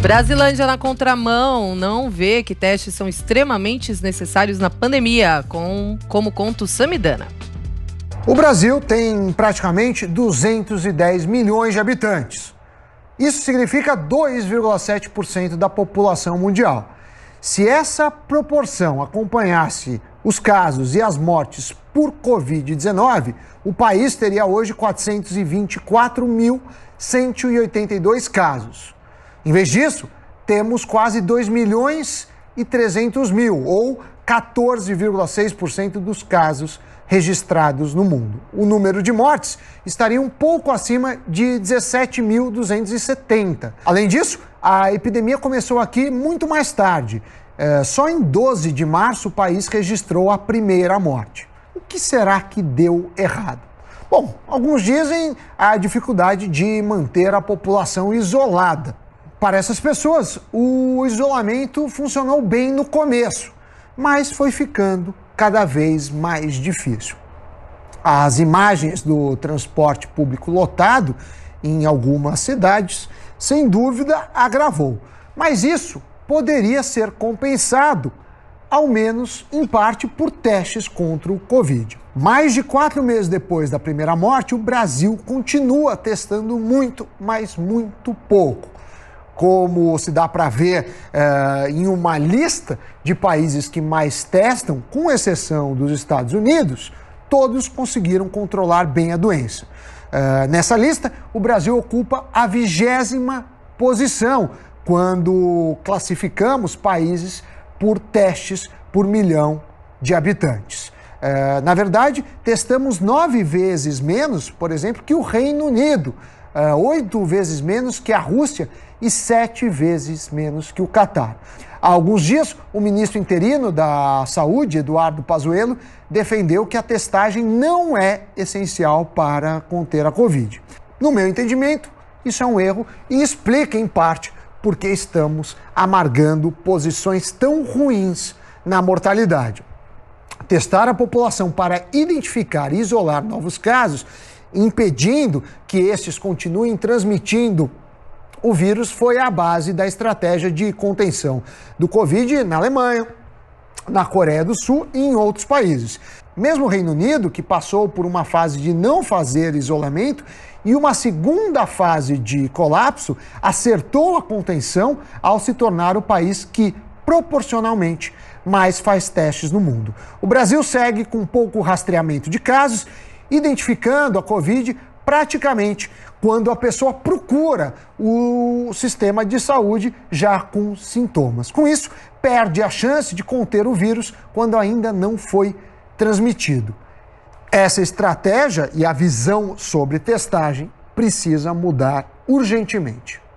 Brasilândia na contramão não vê que testes são extremamente necessários na pandemia, com, como conta o Samidana. O Brasil tem praticamente 210 milhões de habitantes. Isso significa 2,7% da população mundial. Se essa proporção acompanhasse os casos e as mortes por Covid-19, o país teria hoje 424.182 casos. Em vez disso, temos quase 2 milhões e 300 mil, ou 14,6% dos casos registrados no mundo. O número de mortes estaria um pouco acima de 17.270. Além disso, a epidemia começou aqui muito mais tarde. É, só em 12 de março o país registrou a primeira morte. O que será que deu errado? Bom, alguns dizem a dificuldade de manter a população isolada. Para essas pessoas, o isolamento funcionou bem no começo, mas foi ficando cada vez mais difícil. As imagens do transporte público lotado em algumas cidades, sem dúvida, agravou. Mas isso poderia ser compensado, ao menos em parte, por testes contra o Covid. Mais de quatro meses depois da primeira morte, o Brasil continua testando muito, mas muito pouco como se dá para ver é, em uma lista de países que mais testam, com exceção dos Estados Unidos, todos conseguiram controlar bem a doença. É, nessa lista, o Brasil ocupa a vigésima posição quando classificamos países por testes por milhão de habitantes. É, na verdade, testamos nove vezes menos, por exemplo, que o Reino Unido. Eh, oito uh, vezes menos que a Rússia e sete vezes menos que o Catar. Há alguns dias, o ministro interino da Saúde, Eduardo Pazuello, defendeu que a testagem não é essencial para conter a Covid. No meu entendimento, isso é um erro e explica, em parte, porque estamos amargando posições tão ruins na mortalidade. Testar a população para identificar e isolar novos casos impedindo que esses continuem transmitindo o vírus foi a base da estratégia de contenção do Covid na Alemanha, na Coreia do Sul e em outros países. Mesmo o Reino Unido, que passou por uma fase de não fazer isolamento e uma segunda fase de colapso, acertou a contenção ao se tornar o país que proporcionalmente mais faz testes no mundo. O Brasil segue com pouco rastreamento de casos identificando a Covid praticamente quando a pessoa procura o sistema de saúde já com sintomas. Com isso, perde a chance de conter o vírus quando ainda não foi transmitido. Essa estratégia e a visão sobre testagem precisa mudar urgentemente.